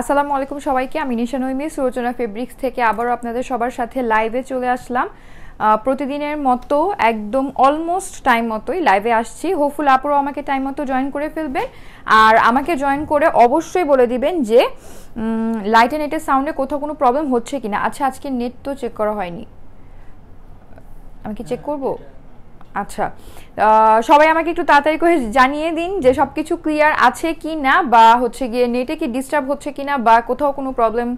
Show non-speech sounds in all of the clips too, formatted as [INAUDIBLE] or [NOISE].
আসসালামু আলাইকুম সবাইকে আমি নিশা নৈমি সুরচনা ফেব্রিক্স থেকে আবারও আপনাদের সবার সাথে লাইভে চলে আসলাম প্রতিদিনের মতো একদম অলমোস্ট টাইম মতোই লাইভে আসছি হোপফুল আপুরও আমাকে টাইম মতো জয়েন করে ফেলবেন আর আমাকে জয়েন করে অবশ্যই বলে দিবেন যে লাইটে নেটের সাউন্ডে কোথাও কোনো প্রবলেম হচ্ছে কিনা আচ্ছা আজকে নেট তো চেক করা হয়নি আমি কি চেক করবো আচ্ছা সবাই আমাকে একটু তাড়াতাড়ি করে জানিয়ে দিন যে সব কিছু ক্লিয়ার আছে কি না বা হচ্ছে গিয়ে নেটে কি ডিস্টার্ব হচ্ছে কি না বা কোথাও কোনো প্রবলেম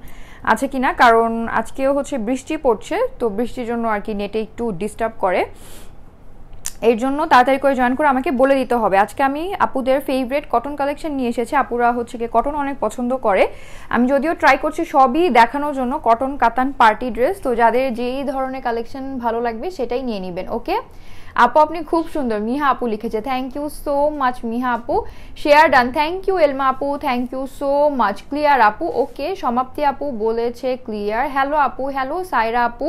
আছে কি না কারণ আজকেও হচ্ছে বৃষ্টি পড়ছে তো বৃষ্টির জন্য আর কি নেটে একটু ডিস্টার্ব করে এর জন্য তাড়াতাড়ি করে জয়েন করে আমাকে বলে দিতে হবে আজকে আমি আপুদের ফেভারেট কটন কালেকশন নিয়ে এসেছি আপুরা হচ্ছে কি কটন অনেক পছন্দ করে আমি যদিও ট্রাই করছি সবই দেখানোর জন্য কটন কাতান পার্টি ড্রেস তো যাদের যেই ধরনের কালেকশন ভালো লাগবে সেটাই নিয়ে নেবেন ওকে আপু আপনি খুব সুন্দর মিহা আপু লিখেছে thank you so much Miha আপু share done thank you Elma আপু thank you so much clear আপু ওকে সমাপ্তি আপু বলেছে ক্লিয়ার হ্যালো আপু হ্যালো সাইরা আপু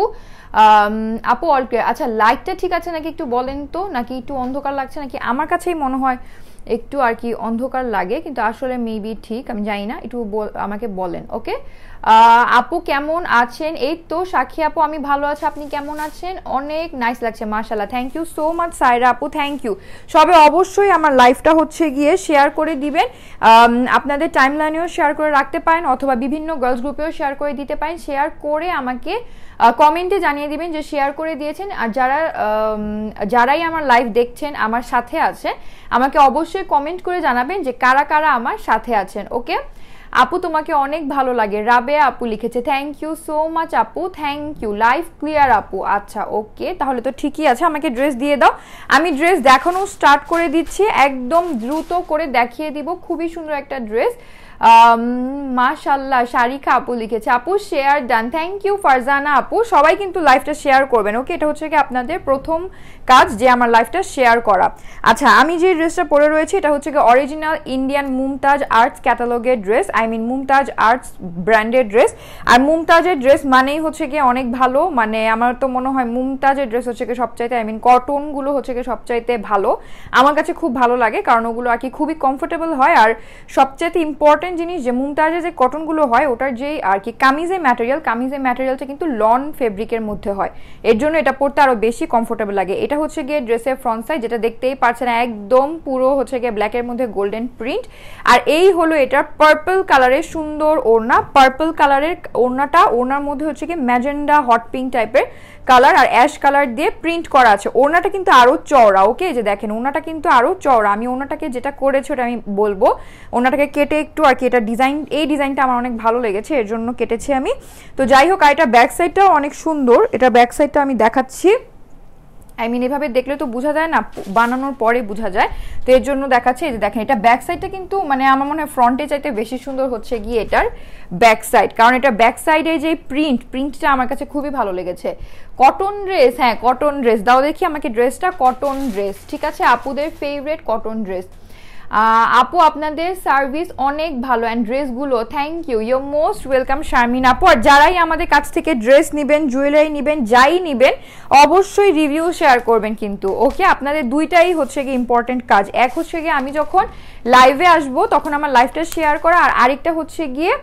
আপু অল ক্লিয়ার আচ্ছা লাইটটা ঠিক আছে নাকি একটু বলেন তো নাকি একটু অন্ধকার লাগছে নাকি আমার কাছেই মনে হয় একটু আর কি অন্ধকার লাগে কিন্তু আসলে মেবি ঠিক আমি জানি না একটু আমাকে বলেন ওকে আপু কেমন আছেন এই তো সাক্ষী আপু আমি ভালো আছি আপনি কেমন আছেন অনেক নাইস লাগছে মার্শাল্লাহ থ্যাংক ইউ সো মাচ সাইরা আপু থ্যাংক ইউ সবে অবশ্যই আমার লাইফটা হচ্ছে গিয়ে শেয়ার করে দিবেন আপনাদের টাইম লাইনেও শেয়ার করে রাখতে পারেন অথবা বিভিন্ন গার্লস গ্রুপেও শেয়ার করে দিতে পারেন শেয়ার করে আমাকে কমেন্টে জানিয়ে দিবেন যে শেয়ার করে দিয়েছেন আর যারা যারাই আমার লাইভ দেখছেন আমার সাথে আছে আমাকে অবশ্যই কমেন্ট করে জানাবেন যে কারা কারা আমার সাথে আছেন ওকে আপু তোমাকে অনেক ভালো লাগে রাবে আপু লিখেছে থ্যাংক ইউ সো মাচ আপু থ্যাংক ইউ লাইফ ক্লিয়ার আপু আচ্ছা ওকে তাহলে তো ঠিকই আছে আমাকে ড্রেস দিয়ে দাও আমি ড্রেস দেখানো স্টার্ট করে দিচ্ছি একদম দ্রুত করে দেখিয়ে দিব খুবই সুন্দর একটা ড্রেস মাশাল্লাহ শারিকা আপু লিখেছে আপু share done thank you Farzana আপু সবাই কিন্তু লাইফটা শেয়ার করবেন ওকে এটা হচ্ছে কি আপনাদের প্রথম কাজ যে আমার লাইফটা শেয়ার করা আচ্ছা আমি যে ড্রেসটা পরে রয়েছি এটা হচ্ছে অরিজিনাল ইন্ডিয়ান মুমতাজ আর্টস ক্যাটালগের dress I mean Mumtaz arts ব্র্যান্ডের ড্রেস আর মুমতাজের ড্রেস মানেই হচ্ছে কি অনেক ভালো মানে আমার তো মনে হয় মুমতাজের ড্রেস হচ্ছে কি সবচাইতে আই মিন কটনগুলো হচ্ছে কি সবচাইতে ভালো আমার কাছে খুব ভালো লাগে কারণ ওগুলো আর কি খুবই কমফোর্টেবল হয় আর সবচাইতে ইম্পর্টেন্ট জিনিস যে মুমতাজের যে কটনগুলো হয় ওটার যে আর কি কামিজের ম্যাটেরিয়াল কামিজের ম্যাটেরিয়ালটা কিন্তু লন ফেব্রিকের মধ্যে হয় এর জন্য এটা পরতে আরও বেশি কমফোর্টেবল লাগে এটা হচ্ছে গিয়ে ড্রেসের ফ্রন্ট সাইড যেটা দেখতেই পাচ্ছেন একদম পুরো হচ্ছে গিয়ে ব্ল্যাকের মধ্যে গোল্ডেন প্রিন্ট আর এই হলো এটার পার্পল কালারের সুন্দর ওড়না পার্পল কালারের ওড়নাটা ওড়নার মধ্যে হচ্ছে গিয়ে ম্যাজেন্ডা হট পিঙ্ক টাইপের কালার আর অ্যাশ কালার দিয়ে প্রিন্ট করা আছে ওড়নাটা কিন্তু আরও চওড়া ওকে যে দেখেন ওড়নাটা কিন্তু আরও চওড়া আমি ওড়নাটাকে যেটা করেছি ওটা আমি বলবো ওড়নাটাকে কেটে একটু আর কি এটা ডিজাইন এই ডিজাইনটা আমার অনেক ভালো লেগেছে এর জন্য কেটেছি আমি তো যাই হোক আর এটা ব্যাক সাইডটাও অনেক সুন্দর এটা ব্যাক সাইডটা আমি দেখাচ্ছি আই মিন এভাবে দেখলে তো বোঝা যায় না বানানোর পরে বোঝা যায় তো এর জন্য দেখাচ্ছে এই যে দেখেন এটা ব্যাক সাইডটা কিন্তু মানে আমার মনে হয় ফ্রন্টে চাইতে বেশি সুন্দর হচ্ছে গিয়ে এটার ব্যাক সাইড কারণ এটা ব্যাক সাইডে যে প্রিন্ট প্রিন্টটা আমার কাছে খুবই ভালো লেগেছে কটন ড্রেস হ্যাঁ কটন ড্রেস দাও দেখি আমাকে ড্রেসটা কটন ড্রেস ঠিক আছে আপুদের ফেভারেট কটন ড্রেস আপু আপনাদের সার্ভিস অনেক ভালো অ্যান্ড ড্রেসগুলো thank you you're most welcome Sharmin আপু আর যারাই আমাদের কাছ থেকে ড্রেস নেবেন জুয়েলারি নেবেন যাই নেবেন অবশ্যই রিভিউ শেয়ার করবেন কিন্তু ওকে আপনাদের দুইটাই হচ্ছে গিয়ে ইম্পর্টেন্ট কাজ এক হচ্ছে গিয়ে আমি যখন লাইভে আসবো তখন আমার লাইফটা শেয়ার করা আর আরেকটা হচ্ছে গিয়ে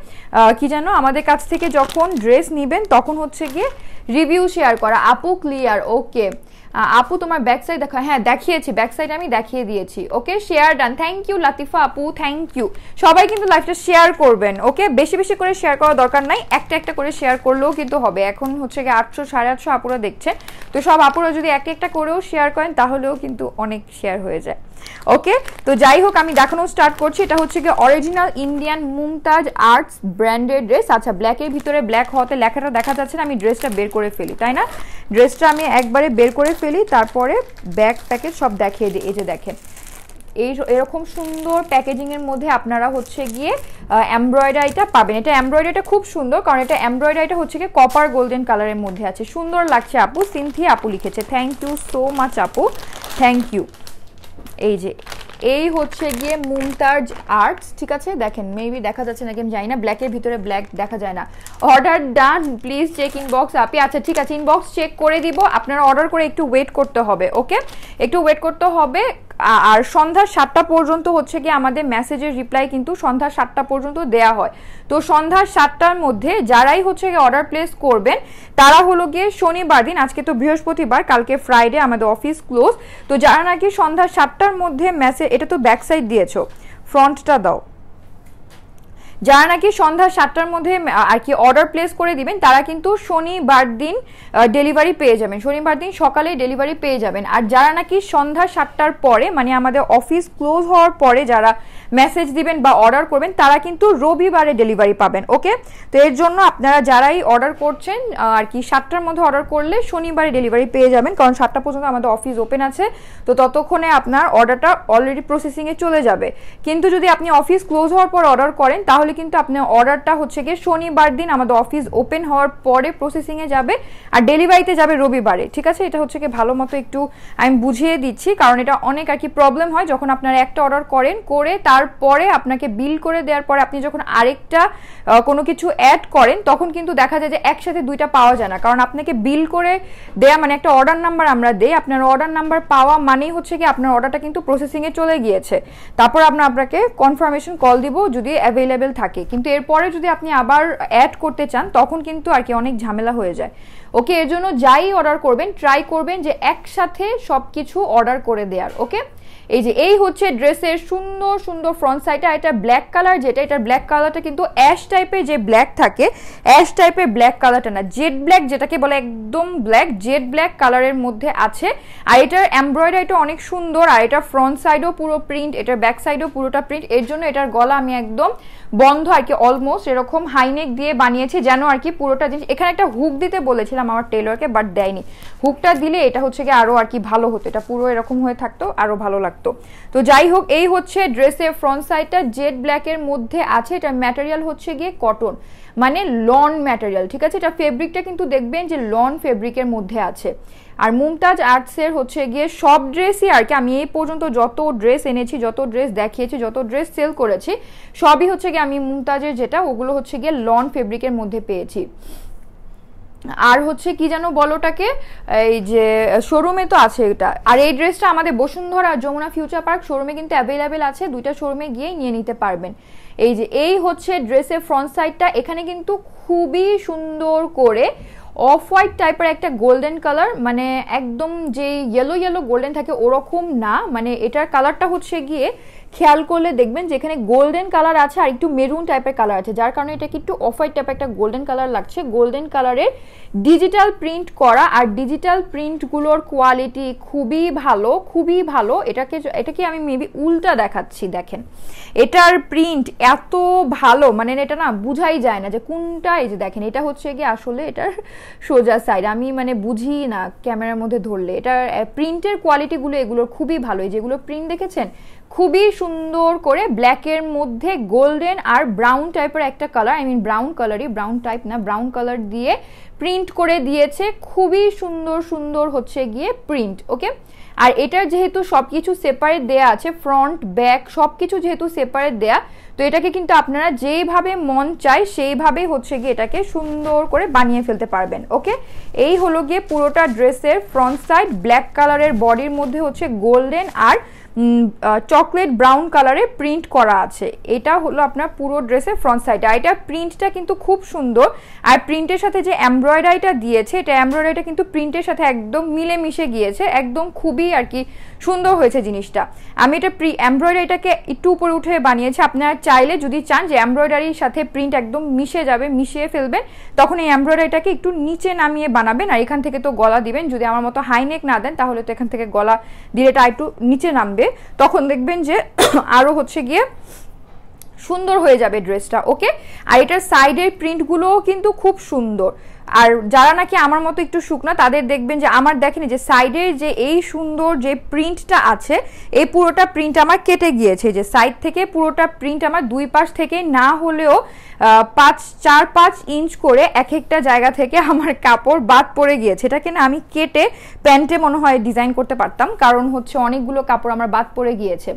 কি জানো আমাদের কাছ থেকে যখন ড্রেস নেবেন তখন হচ্ছে গিয়ে রিভিউ শেয়ার করা আপু ক্লিয়ার ওকে আপু তোমার ব্যাক সাইড দেখো হ্যাঁ দেখিয়েছি ব্যাক আমি দেখিয়ে দিয়েছি okay share done thank you Latifa আপু থ্যাংক ইউ সবাই কিন্তু লাইফটা শেয়ার করবেন ওকে বেশি বেশি করে শেয়ার করা দরকার নাই একটা একটা করে শেয়ার করলেও কিন্তু হবে এখন হচ্ছে গিয়ে আটশো সাড়ে আটশো আপুরা দেখছে তো সব আপুরা যদি এক একটা করেও শেয়ার করেন তাহলেও কিন্তু অনেক শেয়ার হয়ে যায় ওকে তো যাই হোক আমি দেখানো স্টার্ট করছি এটা হচ্ছে গিয়ে original Indian Mumtaz arts branded dress আচ্ছা ব্ল্যাকের ভিতরে ব্ল্যাক হওয়াতে লেখাটা দেখা যাচ্ছে না আমি ড্রেসটা বের করে ফেলি তাই না ড্রেসটা আমি একবারে বের করে ফেলি তারপরে ব্যাগ প্যাকেট সব দেখিয়ে দিই এই যে দেখেন এই এরকম সুন্দর প্যাকেজিংয়ের মধ্যে আপনারা হচ্ছে গিয়ে এমব্রয়ডারিটা পাবেন এটা এমব্রয়ডারিটা খুব সুন্দর কারণ এটা এমব্রয়ডারিটা হচ্ছে গিয়ে কপার গোল্ডেন কালারের মধ্যে আছে সুন্দর লাগছে আপু সিনথি আপু লিখেছে থ্যাংক ইউ সো মাচ আপু থ্যাংক ইউ এই যে এই হচ্ছে গিয়ে মুমতাজ আর্টস ঠিক আছে দেখেন মেবি দেখা যাচ্ছে নাকি আমি জানি না ব্ল্যাকের ভিতরে ব্ল্যাক দেখা যায় না order done please check inbox আপি আচ্ছা ঠিক আছে ইনবক্স চেক করে দিব আপনারা অর্ডার করে একটু ওয়েট করতে হবে ওকে একটু ওয়েট করতে হবে আর সন্ধ্যা সাতটা পর্যন্ত হচ্ছে কি আমাদের মেসেজের রিপ্লাই কিন্তু সন্ধ্যা সাতটা পর্যন্ত দেয়া হয় তো সন্ধ্যা সাতটার মধ্যে যারাই হচ্ছে গিয়ে অর্ডার প্লেস করবেন তারা হলো গিয়ে শনিবার দিন আজকে তো বৃহস্পতিবার কালকে ফ্রাইডে আমাদের অফিস ক্লোজ তো যারা নাকি সন্ধ্যা সাতটার মধ্যে মেসেজ এটা তো ব্যাক সাইড ফ্রন্টটা দাও যারা নাকি সন্ধ্যা সাতটার মধ্যে আর কি অর্ডার প্লেস করে দিবেন তারা কিন্তু শনিবার দিন ডেলিভারি পেয়ে যাবেন শনিবার দিন সকালে ডেলিভারি পেয়ে যাবেন আর যারা নাকি সন্ধ্যা সাতটার পরে মানে আমাদের অফিস ক্লোজ হওয়ার পরে যারা মেসেজ দিবেন বা অর্ডার করবেন তারা কিন্তু রবিবারে ডেলিভারি পাবেন ওকে তো এর জন্য আপনারা যারাই অর্ডার করছেন আর কি সাতটার মধ্যে অর্ডার করলে শনিবারে ডেলিভারি পেয়ে যাবেন কারণ সাতটা পর্যন্ত আমাদের অফিস ওপেন আছে তো ততক্ষণে আপনার অর্ডারটা অলরেডি প্রসেসিংয়ে চলে যাবে কিন্তু যদি আপনি অফিস ক্লোজ হওয়ার পর অর্ডার করেন তাহলে তাহলে কিন্তু আপনার অর্ডারটা হচ্ছে গিয়ে শনিবার দিন আমাদের অফিস ওপেন হওয়ার পরে প্রসেসিংয়ে যাবে আর ডেলিভারিতে যাবে রবিবারে ঠিক আছে এটা হচ্ছে কি ভালো মতো একটু আমি বুঝিয়ে দিচ্ছি কারণ এটা অনেক আর কি প্রবলেম হয় যখন আপনারা একটা অর্ডার করেন করে তারপরে আপনাকে বিল করে দেওয়ার পরে আপনি যখন আরেকটা কোনো কিছু অ্যাড করেন তখন কিন্তু দেখা যায় যে একসাথে দুইটা পাওয়া যায় না কারণ আপনাকে বিল করে দেয়া মানে একটা অর্ডার নাম্বার আমরা দেই আপনার অর্ডার নাম্বার পাওয়া মানেই হচ্ছে কি আপনার অর্ডারটা কিন্তু প্রসেসিংয়ে চলে গিয়েছে তারপর আমরা আপনাকে কনফার্মেশন কল দিব যদি অ্যাভেলেবেল থাকে কিন্তু এরপরে যদি আপনি আবার অ্যাড করতে চান তখন কিন্তু আর কি অনেক ঝামেলা হয়ে যায় ওকে এর জন্য যাই অর্ডার করবেন ট্রাই করবেন যে একসাথে সব কিছু অর্ডার করে দেওয়ার ওকে এই যে এই হচ্ছে ড্রেসের সুন্দর সুন্দর ফ্রন্ট সাইডটা এটা ব্ল্যাক কালার যেটা এটার ব্ল্যাক কালারটা কিন্তু অ্যাশ টাইপের যে ব্ল্যাক থাকে অ্যাশ টাইপের ব্ল্যাক কালারটা না জেড ব্ল্যাক যেটাকে বলে একদম ব্ল্যাক জেড ব্ল্যাক কালারের মধ্যে আছে আর এটার এমব্রয়ডারিটা অনেক সুন্দর আর এটা ফ্রন্ট সাইডও পুরো প্রিন্ট এটার ব্যাক সাইডও পুরোটা প্রিন্ট এর জন্য এটার গলা আমি একদম বন্ধ আর কি অলমোস্ট এরকম হাইনেক দিয়ে বানিয়েছি যেন আর কি পুরোটা জিনিস এখানে একটা হুক দিতে বলেছিলাম আমার টেলরকে বাট দেয়নি হুকটা দিলে এটা হচ্ছে গিয়ে আরও আর কি ভালো হতো এটা পুরো এরকম হয়ে থাকতো আরও ভালো লাগতো তো যাই হোক এই হচ্ছে ড্রেসের ফ্রন্ট সাইডটা জেড ব্ল্যাকের মধ্যে আছে এটা ম্যাটেরিয়াল হচ্ছে গিয়ে কটন মানে লন ম্যাটেরিয়াল ঠিক আছে এটা ফেব্রিকটা কিন্তু দেখবেন যে লন ফেব্রিকের মধ্যে আছে আর মুমতাজ আর্টসের হচ্ছে গিয়ে সব ড্রেসই আর কি আমি এই পর্যন্ত যত ড্রেস এনেছি যত ড্রেস দেখিয়েছি যত ড্রেস সেল করেছি সবই হচ্ছে গিয়ে আমি মুমতাজের যেটা ওগুলো হচ্ছে গিয়ে লন ফেব্রিকের মধ্যে পেয়েছি আর হচ্ছে কি যেন বলোটাকে এই যে শোরুমে তো আছে এটা আর এই ড্রেসটা আমাদের বসুন্ধরা যমুনা ফিউচার পার্ক শোরুমে কিন্তু অ্যাভেলেবেল আছে দুইটা শোরুমে গিয়েই নিয়ে নিতে পারবেন এই যে এই হচ্ছে ড্রেসের ফ্রন্ট সাইডটা এখানে কিন্তু খুবই সুন্দর করে অফ হোয়াইট টাইপের একটা গোল্ডেন কালার মানে একদম যে ইয়েলো ইয়েলো গোল্ডেন থাকে ওরকম না মানে এটার কালারটা হচ্ছে গিয়ে খেয়াল করলে দেখবেন যেখানে গোল্ডেন কালার আছে আর একটু মেরুন টাইপের কালার আছে যার কারণে এটাকে একটু অফ হোয়াইট টাইপের একটা গোল্ডেন কালার লাগছে গোল্ডেন কালারের ডিজিটাল প্রিন্ট করা আর ডিজিটাল প্রিন্টগুলোর কোয়ালিটি খুবই ভালো খুবই ভালো এটাকে এটাকে আমি মেবি উল্টা দেখাচ্ছি দেখেন এটার প্রিন্ট এত ভালো মানে এটা না বুঝাই যায় না যে কোনটা এই যে দেখেন এটা হচ্ছে গিয়ে আসলে এটার সোজা সাইড আমি মানে বুঝি না ক্যামেরার মধ্যে ধরলে এটার প্রিন্টের কোয়ালিটিগুলো এগুলোর খুবই ভালো যেগুলো প্রিন্ট দেখেছেন খুবই সুন্দর করে ব্ল্যাকের মধ্যে গোল্ডেন আর ব্রাউন টাইপের একটা কালার আই মিন ব্রাউন কালারই ব্রাউন টাইপ না ব্রাউন কালার দিয়ে প্রিন্ট করে দিয়েছে খুবই সুন্দর সুন্দর হচ্ছে গিয়ে প্রিন্ট ওকে আর এটার যেহেতু সব কিছু সেপারেট দেয়া আছে ফ্রন্ট ব্যাক সব কিছু যেহেতু সেপারেট দেয়া তো এটাকে কিন্তু আপনারা যেইভাবে মন চায় সেইভাবে হচ্ছে গিয়ে এটাকে সুন্দর করে বানিয়ে ফেলতে পারবেন ওকে এই হলো গিয়ে পুরোটা ড্রেসের ফ্রন্ট সাইড ব্ল্যাক কালারের বডির মধ্যে হচ্ছে গোল্ডেন আর চকলেট ব্রাউন কালারে প্রিন্ট করা আছে এটা হলো আপনার পুরো ড্রেসের ফ্রন্ট সাইড আর এটা প্রিন্টটা কিন্তু খুব সুন্দর আর প্রিন্টের সাথে যে এমব্রয়ডারিটা দিয়েছে এটা এমব্রয়ডারিটা কিন্তু প্রিন্টের সাথে একদম মিলে মিশে গিয়েছে একদম খুবই আর কি সুন্দর হয়েছে জিনিসটা আমি এটা প্রি এমব্রয়ডারিটাকে একটু উপরে উঠে বানিয়েছি আপনারা চাইলে যদি চান যে এমব্রয়ডারির সাথে প্রিন্ট একদম মিশে যাবে মিশিয়ে ফেলবেন তখন এই এমব্রয়ডারিটাকে একটু নিচে নামিয়ে বানাবেন আর এখান থেকে তো গলা দিবেন যদি আমার মতো হাইনেক না দেন তাহলে তো এখান থেকে গলা দিলে এটা একটু নিচে নামবে থাকে তখন দেখবেন যে [COUGHS] আরও হচ্ছে গিয়ে সুন্দর হয়ে যাবে ড্রেসটা ওকে আর এটার সাইডের প্রিন্টগুলোও কিন্তু খুব সুন্দর আর যারা নাকি আমার মতো একটু শুকনো তাদের দেখবেন যে আমার দেখেনি যে সাইডের যে এই সুন্দর যে প্রিন্টটা আছে এই পুরোটা প্রিন্ট আমার কেটে গিয়েছে যে সাইড থেকে পুরোটা প্রিন্ট আমার দুই পাশ থেকে না হলেও পাঁচ চার পাঁচ ইঞ্চ করে এক একটা জায়গা থেকে আমার কাপড় বাদ পড়ে গিয়েছে এটাকে না আমি কেটে প্যান্টে মনে হয় ডিজাইন করতে পারতাম কারণ হচ্ছে অনেকগুলো কাপড় আমার বাদ পড়ে গিয়েছে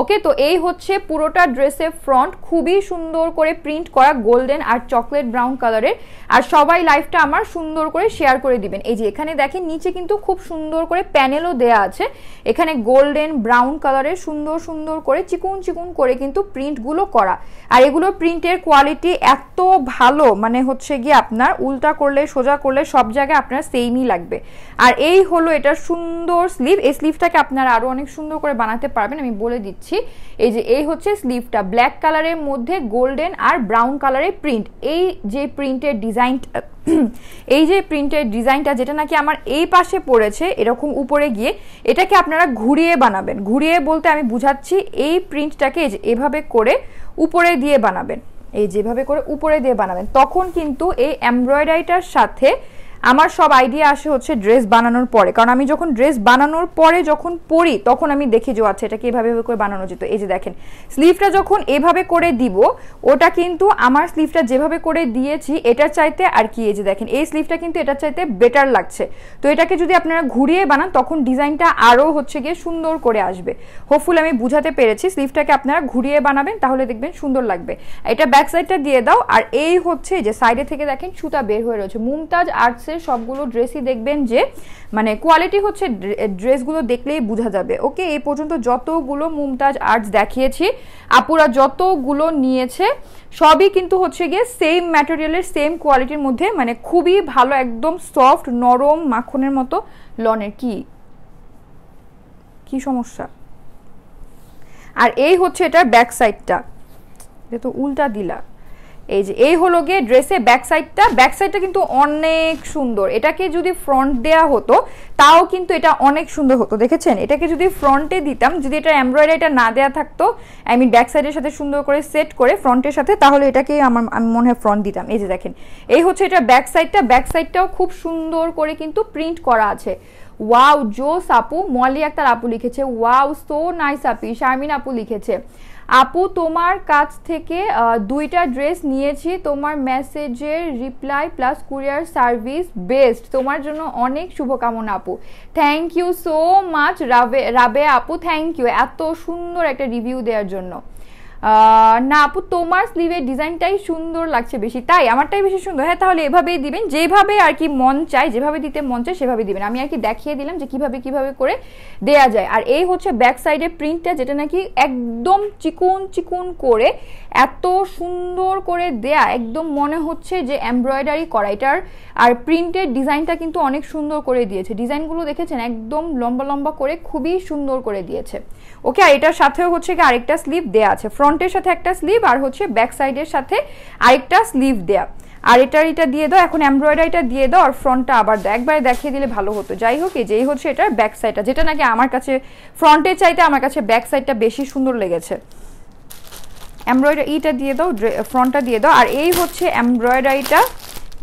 ওকে তো এই হচ্ছে পুরোটা ড্রেসের ফ্রন্ট খুবই সুন্দর করে প্রিন্ট করা গোল্ডেন আর চকলেট ব্রাউন কালারের আর সবাই লাইফটা আমার সুন্দর করে শেয়ার করে দিবেন এই যে এখানে দেখেন নিচে কিন্তু খুব সুন্দর করে প্যানেলও দেয়া আছে এখানে গোল্ডেন ব্রাউন কালারের সুন্দর সুন্দর করে চিকুন চিকুন করে কিন্তু প্রিন্টগুলো করা আর এগুলো প্রিন্টের কোয়ালিটি এত ভালো মানে হচ্ছে গিয়ে আপনার উল্টা করলে সোজা করলে সব জায়গায় আপনার সেমই লাগবে আর এই হলো এটা সুন্দর স্লিভ এই স্লিভটাকে আপনারা আরও অনেক সুন্দর করে বানাতে পারবেন আমি বলে দিচ্ছি দিচ্ছি এই যে এই হচ্ছে স্লিভটা ব্ল্যাক কালারের মধ্যে গোল্ডেন আর ব্রাউন কালারের প্রিন্ট এই যে প্রিন্টের ডিজাইনটা [CLEARS THROAT] এই যে প্রিন্টের ডিজাইনটা যেটা নাকি আমার এই পাশে পড়েছে এরকম উপরে গিয়ে এটাকে আপনারা ঘুরিয়ে বানাবেন ঘুরিয়ে বলতে আমি বুঝাচ্ছি এই প্রিন্টটাকে এভাবে করে উপরে দিয়ে বানাবেন এই যেভাবে করে উপরে দিয়ে বানাবেন তখন কিন্তু এই এমব্রয়ডারিটার সাথে আমার সব আইডিয়া আসে হচ্ছে ড্রেস বানানোর পরে কারণ আমি যখন ড্রেস বানানোর পরে যখন পরি তখন আমি দেখি যে আচ্ছা এটাকে এভাবে করে বানানো যেত এই যে দেখেন স্লিভটা যখন এভাবে করে দিব ওটা কিন্তু আমার স্লিভটা যেভাবে করে দিয়েছি এটার চাইতে আর কি এই যে দেখেন এই স্লিভটা কিন্তু এটার চাইতে বেটার লাগছে তো এটাকে যদি আপনারা ঘুরিয়ে বানান তখন ডিজাইনটা আরও হচ্ছে গিয়ে সুন্দর করে আসবে হোপফুল আমি বুঝাতে পেরেছি স্লিভটাকে আপনারা ঘুরিয়ে বানাবেন তাহলে দেখবেন সুন্দর লাগবে এটা ব্যাক সাইডটা দিয়ে দাও আর এই হচ্ছে যে সাইডে থেকে দেখেন সুতা বের হয়ে রয়েছে মুমতাজ আর্টস ড্রেসের সবগুলো ড্রেসই দেখবেন যে মানে কোয়ালিটি হচ্ছে ড্রেসগুলো দেখলেই বোঝা যাবে ওকে এই পর্যন্ত যতগুলো মুমতাজ আর্টস দেখিয়েছি আপুরা যতগুলো নিয়েছে সবই কিন্তু হচ্ছে গিয়ে সেম ম্যাটেরিয়ালের সেম কোয়ালিটির মধ্যে মানে খুবই ভালো একদম সফট নরম মাখনের মতো লনের কি কি সমস্যা আর এই হচ্ছে এটার ব্যাক সাইডটা এটা তো উল্টা দিলা এই যে এই হলো গিয়ে ড্রেসে ব্যাক সাইডটা ব্যাক সাইডটা কিন্তু অনেক সুন্দর এটাকে যদি ফ্রন্ট দেয়া হতো তাও কিন্তু এটা অনেক সুন্দর হতো দেখেছেন এটাকে যদি ফ্রন্টে দিতাম যদি এটা এটা না দেয়া থাকতো আই মিন ব্যাক সাইডের সাথে সুন্দর করে সেট করে ফ্রন্টের সাথে তাহলে এটাকে আমার আমি মনে হয় ফ্রন্ট দিতাম এই যে দেখেন এই হচ্ছে এটা ব্যাক সাইডটা ব্যাক সাইডটাও খুব সুন্দর করে কিন্তু প্রিন্ট করা আছে ওয়াও জোস আপু মলি একটা আপু লিখেছে ওয়াও সো নাইস আপি শারমিন আপু লিখেছে আপু তোমার কাছ থেকে দুইটা ড্রেস নিয়েছি তোমার মেসেজের reply plus courier service best তোমার জন্য অনেক শুভকামনা আপু থ্যাংক ইউ সো মাচ রাবে রাবে আপু থ্যাংক ইউ এত সুন্দর একটা রিভিউ দেওয়ার জন্য না আপু তোমার স্লিভের ডিজাইনটাই সুন্দর লাগছে বেশি তাই আমারটাই বেশি সুন্দর হ্যাঁ তাহলে এভাবেই দিবেন যেভাবে আর কি মন চায় যেভাবে দিতে মন চায় সেভাবে দিবেন আমি আর কি দেখিয়ে দিলাম যে কিভাবে কিভাবে করে দেয়া যায় আর এই হচ্ছে ব্যাক সাইডের প্রিন্টটা যেটা নাকি একদম চিকুন চিকুন করে এত সুন্দর করে দেয়া একদম মনে হচ্ছে যে এমব্রয়ডারি করা এটার আর প্রিন্টের ডিজাইনটা কিন্তু অনেক সুন্দর করে দিয়েছে ডিজাইনগুলো দেখেছেন একদম লম্বা লম্বা করে খুবই সুন্দর করে দিয়েছে ওকে আর এটার সাথেও হচ্ছে কি আরেকটা স্লিভ দেয়া আছে ফ্রন্ট ফ্রন্টের সাথে একটা স্লিভ আর হচ্ছে ব্যাক সাইডের সাথে আরেকটা স্লিভ দেয়া আর এটার এটা দিয়ে দাও এখন এমব্রয়ডারিটা দিয়ে দাও আর ফ্রন্টটা আবার দাও একবার দেখিয়ে দিলে ভালো হতো যাই হোক এই যেই হচ্ছে এটার ব্যাক সাইডটা যেটা নাকি আমার কাছে ফ্রন্টের চাইতে আমার কাছে ব্যাক সাইডটা বেশি সুন্দর লেগেছে এমব্রয়ডারি ইটা দিয়ে দাও ফ্রন্টটা দিয়ে দাও আর এই হচ্ছে এমব্রয়ডারিটা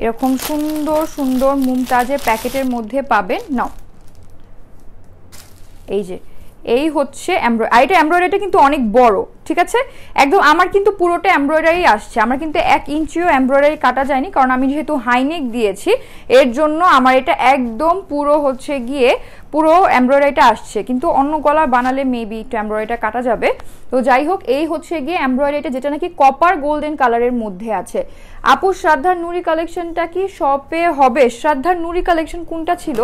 এরকম সুন্দর সুন্দর মুমতাজের প্যাকেটের মধ্যে পাবেন নাও এই যে এই হচ্ছে আর এটা এমব্রয়ডারিটা কিন্তু অনেক বড় ঠিক আছে একদম আমার কিন্তু পুরোটা এমব্রয়ডারি আসছে আমার কিন্তু এক ইঞ্চিও এমব্রয়ডারি কাটা যায়নি কারণ আমি যেহেতু হাইনেক দিয়েছি এর জন্য আমার এটা একদম পুরো হচ্ছে গিয়ে পুরো এমব্রয়ডারিটা আসছে কিন্তু অন্য গলা বানালে মেবি একটু এমব্রয়ডারিটা কাটা যাবে তো যাই হোক এই হচ্ছে গিয়ে এমব্রয়ডারিটা যেটা নাকি কপার গোল্ডেন কালারের মধ্যে আছে আপু শ্রদ্ধার নুরি কালেকশনটা কি শপে হবে শ্রাদ্ধার নুরি কালেকশন কোনটা ছিল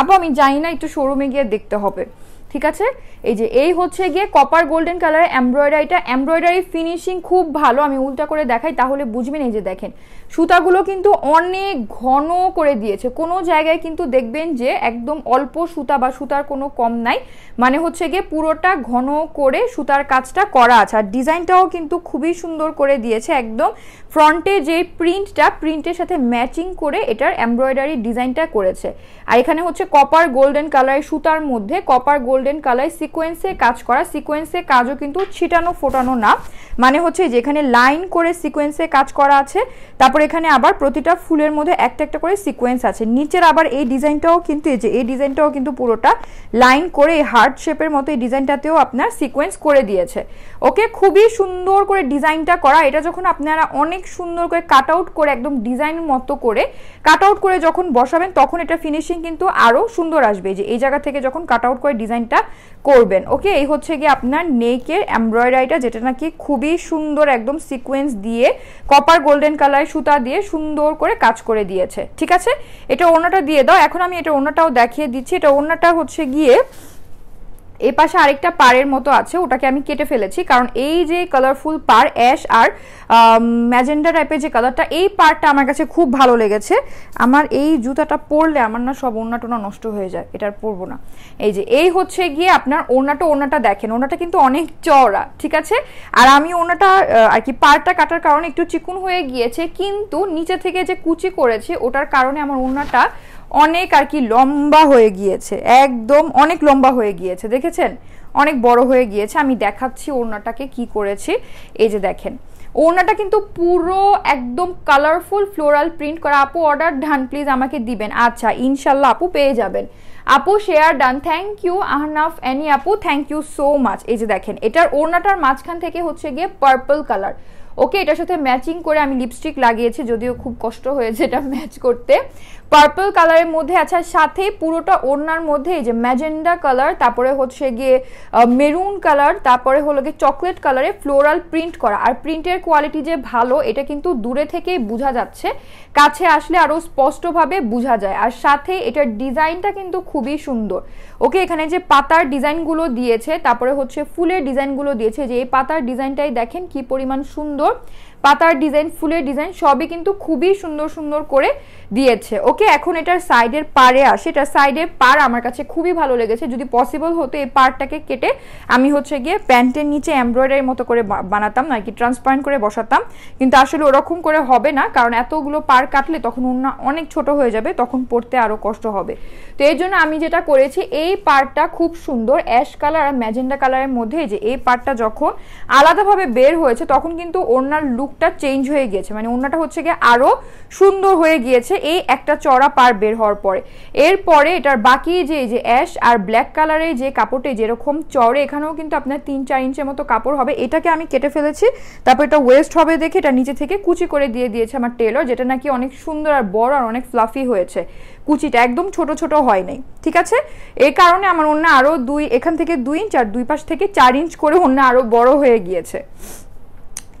আপু আমি জানি না একটু শোরুমে গিয়ে দেখতে হবে ঠিক আছে এই যে এই হচ্ছে গিয়ে কপার গোল্ডেন কালারের এমব্রয়ডারিটা এমব্রয়ডারি ফিনিশিং খুব ভালো আমি উল্টা করে দেখাই তাহলে বুঝবেন এই যে দেখেন সুতাগুলো কিন্তু অনেক ঘন করে দিয়েছে কোনো জায়গায় কিন্তু দেখবেন যে একদম অল্প সুতা বা সুতার কোনো কম নাই মানে হচ্ছে গিয়ে পুরোটা ঘন করে সুতার কাজটা করা আছে আর ডিজাইনটাও কিন্তু খুবই সুন্দর করে দিয়েছে একদম ফ্রন্টে যে প্রিন্টটা প্রিন্টের সাথে ম্যাচিং করে এটার এমব্রয়ডারি ডিজাইনটা করেছে আর এখানে হচ্ছে কপার গোল্ডেন কালারের সুতার মধ্যে কপার গোল্ড গোল্ডেন কালার সিকোয়েন্সে কাজ করা সিকোয়েন্সে কাজও কিন্তু ছিটানো ফোটানো না মানে হচ্ছে যেখানে লাইন করে সিকোয়েন্সে কাজ করা আছে তারপর এখানে আবার প্রতিটা ফুলের মধ্যে একটা একটা করে সিকোয়েন্স আছে নিচের আবার এই ডিজাইনটাও কিন্তু এই যে এই ডিজাইনটাও কিন্তু পুরোটা লাইন করে হার্ট শেপের মতো এই ডিজাইনটাতেও আপনার সিকোয়েন্স করে দিয়েছে ওকে খুবই সুন্দর করে ডিজাইনটা করা এটা যখন আপনারা অনেক সুন্দর করে কাট আউট করে একদম ডিজাইন মতো করে কাট আউট করে যখন বসাবেন তখন এটা ফিনিশিং কিন্তু আরও সুন্দর আসবে যে এই জায়গা থেকে যখন কাট আউট করে ডিজাইনটা করবেন ওকে এই হচ্ছে গিয়ে আপনার নেকের এমব্রয়ডারিটা যেটা নাকি খুবই খুবই সুন্দর একদম সিকোয়েন্স দিয়ে কপার গোল্ডেন কালার সুতা দিয়ে সুন্দর করে কাজ করে দিয়েছে ঠিক আছে এটা ওনাটা দিয়ে দাও এখন আমি এটা ওনাটাও দেখিয়ে দিচ্ছি এটা ওনাটা হচ্ছে গিয়ে এ পাশে আরেকটা পাড়ের মতো আছে ওটাকে আমি কেটে ফেলেছি কারণ এই যে কালারফুল পার অ্যাশ আর ম্যাজেন্ডা টাইপের যে কালারটা এই পারটা আমার কাছে খুব ভালো লেগেছে আমার এই জুতাটা পরলে আমার না সব ওড়নাটোনা নষ্ট হয়ে যায় এটার পরবো না এই যে এই হচ্ছে গিয়ে আপনার ওড়নাটা ওড়নাটা দেখেন ওড়নাটা কিন্তু অনেক চওড়া ঠিক আছে আর আমি ওড়নাটা আর কি পারটা কাটার কারণে একটু চিকুন হয়ে গিয়েছে কিন্তু নিচে থেকে যে কুচি করেছে ওটার কারণে আমার ওড়নাটা অনেক আর কি লম্বা হয়ে গিয়েছে একদম অনেক লম্বা হয়ে গিয়েছে দেখেছেন অনেক বড় হয়ে গিয়েছে আমি দেখাচ্ছি ওড়নাটাকে কি করেছি এই যে দেখেন ওড়নাটা কিন্তু পুরো একদম কালারফুল ফ্লোরাল প্রিন্ট করা আপু অর্ডার ডান প্লিজ আমাকে দিবেন আচ্ছা ইনশাল্লাহ আপু পেয়ে যাবেন আপু share done thank you Ahnaf Annie আপু থ্যাংক ইউ সো মাচ এই যে দেখেন এটার ওড়নাটার মাঝখান থেকে হচ্ছে গিয়ে পার্পল কালার ওকে এটার সাথে ম্যাচিং করে আমি লিপস্টিক লাগিয়েছি যদিও খুব কষ্ট হয়েছে এটা ম্যাচ করতে পার্পল কালারের মধ্যে আচ্ছা সাথে পুরোটা ওড়নার মধ্যে এই যে ম্যাজেন্ডা কালার তারপরে হচ্ছে গিয়ে মেরুন কালার তারপরে হলো গিয়ে চকলেট কালারে ফ্লোরাল প্রিন্ট করা আর প্রিন্টের কোয়ালিটি যে ভালো এটা কিন্তু দূরে থেকেই বোঝা যাচ্ছে কাছে আসলে আরও স্পষ্টভাবে বোঝা যায় আর সাথে এটার ডিজাইনটা কিন্তু খুবই সুন্দর ওকে এখানে যে পাতার ডিজাইনগুলো দিয়েছে তারপরে হচ্ছে ফুলের ডিজাইনগুলো দিয়েছে যে এই পাতার ডিজাইনটাই দেখেন কি পরিমাণ সুন্দর Fechou? পাতার ডিজাইন ফুলের ডিজাইন সবই কিন্তু খুবই সুন্দর সুন্দর করে দিয়েছে ওকে এখন এটার সাইডের পারে আসে এটার সাইডের পার আমার কাছে খুবই ভালো লেগেছে যদি পসিবল হতো এই পারটাকে কেটে আমি হচ্ছে গিয়ে প্যান্টের নিচে এমব্রয়ডারির মতো করে বানাতাম না কি ট্রান্সপারেন্ট করে বসাতাম কিন্তু আসলে ওরকম করে হবে না কারণ এতগুলো পার কাটলে তখন অনেক ছোট হয়ে যাবে তখন পড়তে আরও কষ্ট হবে তো এই জন্য আমি যেটা করেছি এই পারটা খুব সুন্দর অ্যাশ কালার আর ম্যাজেন্ডা কালারের মধ্যে যে এই পারটা যখন আলাদাভাবে বের হয়েছে তখন কিন্তু ওনার লুক লুকটা চেঞ্জ হয়ে গিয়েছে মানে ওনাটা হচ্ছে গিয়ে আরও সুন্দর হয়ে গিয়েছে এই একটা চড়া পার বের হওয়ার পরে এরপরে এটার বাকি যে এই যে অ্যাশ আর ব্ল্যাক কালারের যে কাপড়টি যেরকম চড়ে এখানেও কিন্তু আপনার তিন চার ইঞ্চের মতো কাপড় হবে এটাকে আমি কেটে ফেলেছি তারপর এটা ওয়েস্ট হবে দেখে এটা নিচে থেকে কুচি করে দিয়ে দিয়েছে আমার টেলর যেটা নাকি অনেক সুন্দর আর বড় আর অনেক ফ্লাফি হয়েছে কুচিটা একদম ছোট ছোট হয় নাই ঠিক আছে এই কারণে আমার অন্য আরও দুই এখান থেকে দুই ইঞ্চ আর দুই পাশ থেকে চার ইঞ্চ করে অন্য আরও বড় হয়ে গিয়েছে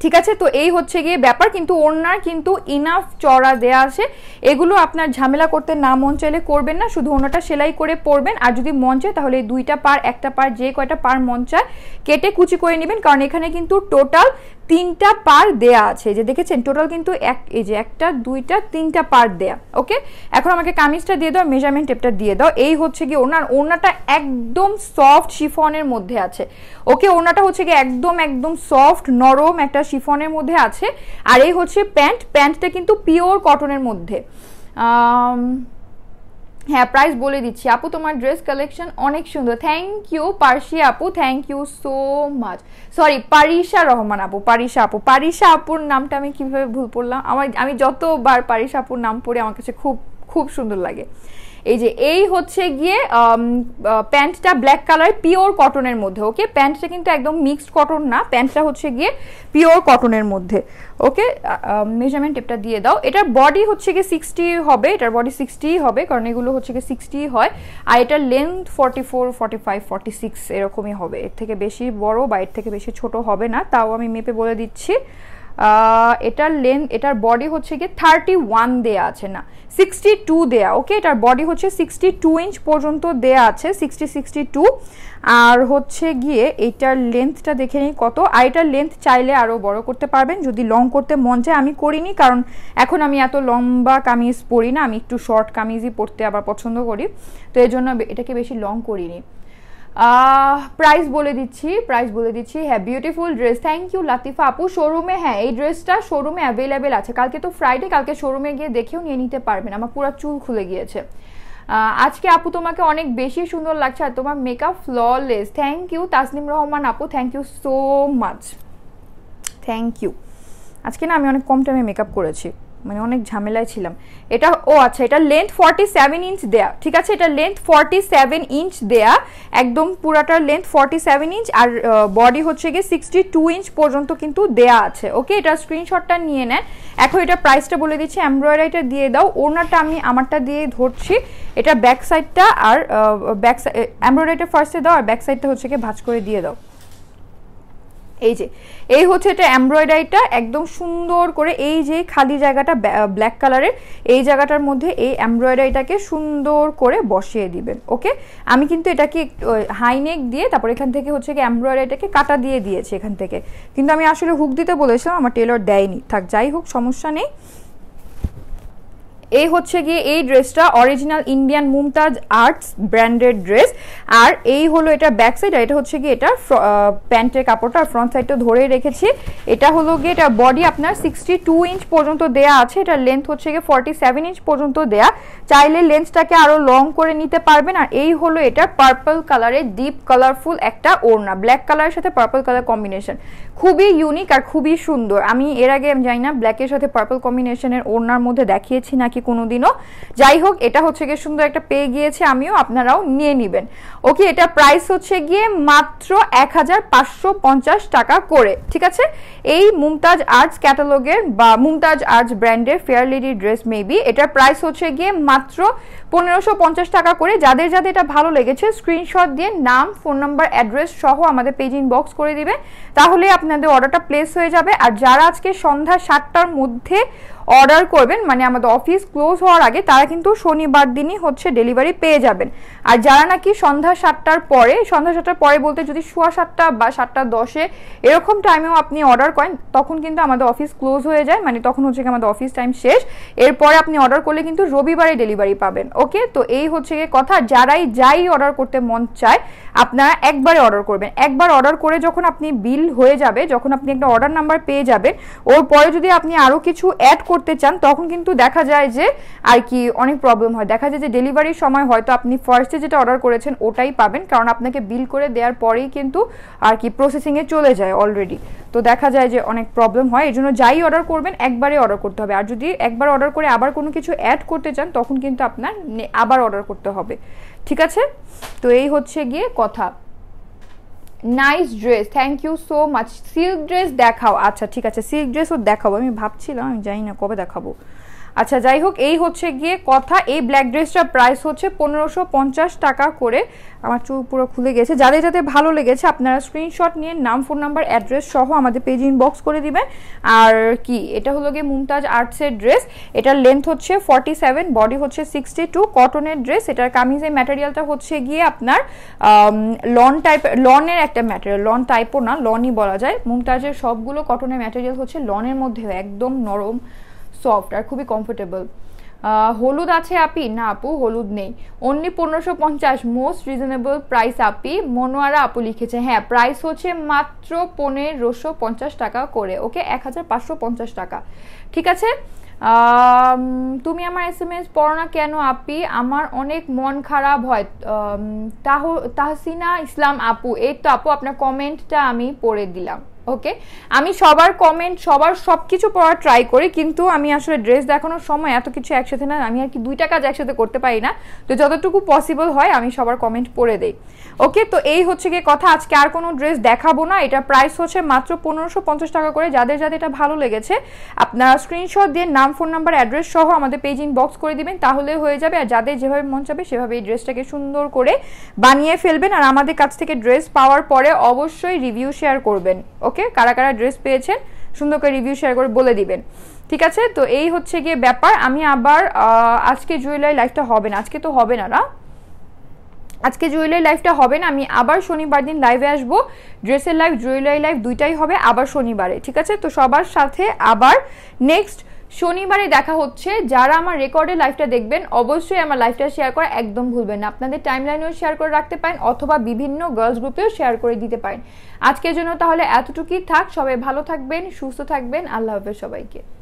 ঠিক আছে তো এই হচ্ছে গিয়ে ব্যাপার কিন্তু ওনার কিন্তু ইনাফ চড়া দেয়া আছে এগুলো আপনার ঝামেলা করতে না মন চাইলে করবেন না শুধু ওনাটা সেলাই করে পরবেন আর যদি মন চায় তাহলে দুইটা পার একটা পার যে কয়টা পার মন চায় কেটে কুচি করে নেবেন কারণ এখানে কিন্তু টোটাল তিনটা পার দেয়া আছে যে দেখেছেন টোটাল কিন্তু এক এই যে একটা দুইটা তিনটা পার দেয়া ওকে এখন আমাকে কামিজটা দিয়ে দাও মেজারমেন্ট টেপটা দিয়ে দাও এই হচ্ছে কি ওনার ওনাটা একদম সফট শিফনের মধ্যে আছে ওকে ওনাটা হচ্ছে কি একদম একদম সফট নরম একটা শিফনের মধ্যে আছে আর এই হচ্ছে প্যান্ট প্যান্টটা কিন্তু পিওর কটনের মধ্যে হ্যাঁ প্রাইস বলে দিচ্ছি আপু তোমার ড্রেস কালেকশন অনেক সুন্দর থ্যাংক ইউ পার্সি আপু thank you so much sorry Parisha Rahman আপু পারিশা আপু পারিশা আপুর নামটা আমি কীভাবে ভুল পড়লাম আমার আমি যতবার পারিশা আপুর নাম পড়ে আমার কাছে খুব খুব সুন্দর লাগে এই যে এই হচ্ছে গিয়ে প্যান্টটা ব্ল্যাক কালার পিওর কটনের মধ্যে ওকে প্যান্টটা কিন্তু একদম মিক্সড কটন না প্যান্টটা হচ্ছে গিয়ে পিওর কটনের মধ্যে ওকে মেজারমেন্ট টেপটা দিয়ে দাও এটার বডি হচ্ছে গিয়ে সিক্সটি হবে এটার বডি সিক্সটি হবে কারণ এগুলো হচ্ছে গিয়ে সিক্সটি হয় আর এটার length forty four forty five forty six এরকমই হবে এর থেকে বেশি বড় বা এর থেকে বেশি ছোট হবে না তাও আমি মেপে বলে দিচ্ছি এটার লেন্থ এটার বডি হচ্ছে গিয়ে থার্টি ওয়ান দেওয়া আছে না সিক্সটি টু দেয়া ওকে এটার বডি হচ্ছে সিক্সটি টু ইঞ্চ পর্যন্ত দেয়া আছে সিক্সটি সিক্সটি টু আর হচ্ছে গিয়ে এইটার লেন্থটা দেখে নিই কত আর এটার লেন্থ চাইলে আরও বড় করতে পারবেন যদি লং করতে মন চায় আমি করিনি কারণ এখন আমি এত লম্বা কামিজ পরি না আমি একটু শর্ট কামিজই পরতে আবার পছন্দ করি তো এই জন্য এটাকে বেশি লং করিনি প্রাইস বলে দিচ্ছি প্রাইস বলে দিচ্ছি হ্যাঁ beautiful dress thank you Latifa আপু শোরুমে হ্যাঁ এই ড্রেসটা শোরুমে অ্যাভেলেবেল আছে কালকে তো ফ্রাইডে কালকে শোরুমে গিয়ে দেখেও নিয়ে নিতে পারবেন আমার পুরো চুল খুলে গিয়েছে আজকে আপু তোমাকে অনেক বেশি সুন্দর লাগছে আর তোমার makeup flawless thank you Tasnim Rahman আপু thank you so much thank you আজকে না আমি অনেক কম টাইমে মেকআপ করেছি মানে অনেক ঝামেলায় ছিলাম এটা ও আচ্ছা এটা লেন্থ ফর্টি সেভেন ইঞ্চ দেয়া ঠিক আছে এটা লেন্থ ফর্টি সেভেন ইঞ্চ দেয়া একদম পুরাটার লেন্থ ফর্টি সেভেন ইঞ্চ আর বডি হচ্ছে গিয়ে সিক্সটি টু ইঞ্চ পর্যন্ত কিন্তু দেয়া আছে ওকে এটা স্ক্রিনশটটা নিয়ে নেন এখন এটা প্রাইসটা বলে দিচ্ছি এমব্রয়ডারিটা দিয়ে দাও ওনারটা আমি আমারটা দিয়ে ধরছি এটা ব্যাক সাইডটা আর ব্যাক সাইড এমব্রয়ডারিটা ফার্স্টে দাও আর ব্যাক সাইডটা হচ্ছে গিয়ে ভাজ করে দিয়ে দাও এই যে এই হচ্ছে এটা এমব্রয়ডারিটা একদম সুন্দর করে এই যে খালি জায়গাটা ব্ল্যাক কালারের এই জায়গাটার মধ্যে এই এমব্রয়ডারিটাকে সুন্দর করে বসিয়ে দিবেন ওকে আমি কিন্তু এটাকে হাই নেক দিয়ে তারপর এখান থেকে হচ্ছে কি এমব্রয়ডারিটাকে কাটা দিয়ে দিয়েছি এখান থেকে কিন্তু আমি আসলে হুক দিতে বলেছিলাম আমার টেলর দেয়নি থাক যাই হোক সমস্যা নেই এই হচ্ছে গিয়ে এই ড্রেসটা original Indian Mumtaz arts branded dress আর এই হলো এটা ব্যাক সাইড আর এটা হচ্ছে গিয়ে এটা প্যান্টের কাপড়টা ফ্রন্ট সাইডটা ধরে রেখেছি এটা হলো গিয়ে এটা বডি আপনার সিক্সটি টু ইঞ্চ পর্যন্ত দেয়া আছে এটা লেন্থ হচ্ছে গিয়ে ফর্টি সেভেন ইঞ্চ পর্যন্ত দেয়া চাইলে লেন্থটাকে আরও লং করে নিতে পারবেন আর এই হলো এটা পার্পল কালারের ডিপ কালারফুল একটা ওড়না ব্ল্যাক কালারের সাথে পার্পল কালার কম্বিনেশন খুবই ইউনিক আর খুবই সুন্দর আমি এর আগে জানি না ব্ল্যাকের সাথে পার্পল কম্বিনেশনের ওড়নার মধ্যে দেখিয়েছি নাকি নাকি কোনোদিনও যাই হোক এটা হচ্ছে গিয়ে সুন্দর একটা পেয়ে গিয়েছে আমিও আপনারাও নিয়ে নেবেন ওকে এটা প্রাইস হচ্ছে গিয়ে মাত্র এক টাকা করে ঠিক আছে এই মুমতাজ আর্টস ক্যাটালগের বা মুমতাজ আর্টস ব্র্যান্ডের ফেয়ার লেডি ড্রেস মেবি এটার প্রাইস হচ্ছে গিয়ে মাত্র পনেরোশো টাকা করে যাদের যাদের এটা ভালো লেগেছে স্ক্রিনশট দিয়ে নাম ফোন নাম্বার অ্যাড্রেস সহ আমাদের পেজ ইনবক্স করে দিবে তাহলে আপনাদের অর্ডারটা প্লেস হয়ে যাবে আর যারা আজকে সন্ধ্যা সাতটার মধ্যে অর্ডার করবেন মানে আমাদের অফিস ক্লোজ হওয়ার আগে তারা কিন্তু শনিবার দিনই হচ্ছে ডেলিভারি পেয়ে যাবেন আর যারা নাকি সন্ধ্যা সাতটার পরে সন্ধ্যা সাতটার পরে বলতে যদি সোয়া সাতটা বা সাতটা দশে এরকম টাইমেও আপনি অর্ডার করেন তখন কিন্তু আমাদের অফিস ক্লোজ হয়ে যায় মানে তখন হচ্ছে আমাদের অফিস টাইম শেষ এরপরে আপনি অর্ডার করলে কিন্তু রবিবারে ডেলিভারি পাবেন ওকে তো এই হচ্ছে গিয়ে কথা যারাই যাই অর্ডার করতে মন চায় আপনারা একবারে অর্ডার করবেন একবার অর্ডার করে যখন আপনি বিল হয়ে যাবে যখন আপনি একটা অর্ডার নাম্বার পেয়ে যাবেন ওর পরে যদি আপনি আরও কিছু অ্যাড করতে করতে চান তখন কিন্তু দেখা যায় যে আর কি অনেক প্রবলেম হয় দেখা যায় যে ডেলিভারির সময় হয়তো আপনি ফার্স্টে যেটা অর্ডার করেছেন ওটাই পাবেন কারণ আপনাকে বিল করে দেওয়ার পরেই কিন্তু আর কি প্রসেসিংয়ে চলে যায় অলরেডি তো দেখা যায় যে অনেক প্রবলেম হয় এই জন্য যাই অর্ডার করবেন একবারে অর্ডার করতে হবে আর যদি একবার অর্ডার করে আবার কোনো কিছু অ্যাড করতে চান তখন কিন্তু আপনার আবার অর্ডার করতে হবে ঠিক আছে তো এই হচ্ছে গিয়ে কথা nice dress thank you so much silk dress দেখাও আচ্ছা ঠিক আছে সিল্ক ড্রেসও দেখাবো আমি ভাবছিলাম আমি জানি না কবে দেখাবো আচ্ছা যাই হোক এই হচ্ছে গিয়ে কথা এই ব্ল্যাক ড্রেসটার প্রাইস হচ্ছে পনেরোশো টাকা করে আমার চুল পুরো খুলে গেছে যাদের যাতে ভালো লেগেছে আপনারা স্ক্রিনশট নিয়ে নাম ফোন নাম্বার অ্যাড্রেস সহ আমাদের পেজ ইনবক্স করে দিবেন আর কি এটা হলো গিয়ে মুমতাজ আর্টসের ড্রেস এটার লেন্থ হচ্ছে ফর্টি সেভেন বডি হচ্ছে সিক্সটি টু কটনের ড্রেস এটার কামিজের ম্যাটেরিয়ালটা হচ্ছে গিয়ে আপনার লন টাইপ লনের একটা ম্যাটেরিয়াল লন টাইপও না লনই বলা যায় মুমতাজের সবগুলো কটনের ম্যাটেরিয়াল হচ্ছে লনের মধ্যে একদম নরম সফট আর খুবই কমফোর্টেবল হলুদ আছে আপি না আপু হলুদ নেই অনলি পনেরোশো পঞ্চাশ মোস্ট রিজনেবল প্রাইস আপি মনোয়ারা আপু লিখেছে হ্যাঁ প্রাইস হচ্ছে মাত্র পনেরোশো পঞ্চাশ টাকা করে ওকে এক হাজার পাঁচশো পঞ্চাশ টাকা ঠিক আছে তুমি আমার এস এম এস পড়ো না কেন আপি আমার অনেক মন খারাপ হয় তাহ তাহসিনা ইসলাম আপু এই তো আপু আপনার কমেন্টটা আমি পড়ে দিলাম ওকে আমি সবার কমেন্ট সবার সব কিছু পড়ার ট্রাই করি কিন্তু আমি আসলে ড্রেস দেখানোর সময় এত কিছু একসাথে না আমি আর কি দুইটা কাজ একসাথে করতে পারি না তো যতটুকু পসিবল হয় আমি সবার কমেন্ট পড়ে দেই ওকে তো এই হচ্ছে গিয়ে কথা আজকে আর কোনো ড্রেস দেখাবো না এটা প্রাইস হচ্ছে মাত্র পনেরোশো পঞ্চাশ টাকা করে যাদের যাদের এটা ভালো লেগেছে আপনারা স্ক্রিনশট দিয়ে নাম ফোন নাম্বার অ্যাড্রেস সহ আমাদের পেজ ইনবক্স করে দিবেন তাহলে হয়ে যাবে আর যাদের যেভাবে মন চাবে সেভাবে এই ড্রেসটাকে সুন্দর করে বানিয়ে ফেলবেন আর আমাদের কাছ থেকে ড্রেস পাওয়ার পরে অবশ্যই রিভিউ শেয়ার করবেন ওকে ওকে কারা কারা ড্রেস পেয়েছেন সুন্দর করে রিভিউ শেয়ার করে বলে দিবেন ঠিক আছে তো এই হচ্ছে গিয়ে ব্যাপার আমি আবার আজকে জুয়েলারি লাইফটা হবে না আজকে তো হবে না না আজকে জুয়েলারি লাইফটা হবে না আমি আবার শনিবার দিন লাইভে আসব ড্রেসের লাইফ জুয়েলারি লাইফ দুইটাই হবে আবার শনিবারে ঠিক আছে তো সবার সাথে আবার নেক্সট শনিবারে দেখা হচ্ছে যারা আমার রেকর্ডে লাইভটা দেখবেন অবশ্যই আমার লাইভটা শেয়ার করা একদম ভুলবেন না আপনাদের টাইম লাইনেও শেয়ার করে রাখতে পারেন অথবা বিভিন্ন গার্লস গ্রুপেও শেয়ার করে দিতে পারেন আজকের জন্য তাহলে এতটুকুই থাক সবাই ভালো থাকবেন সুস্থ থাকবেন আল্লাহ হাফেজ সবাইকে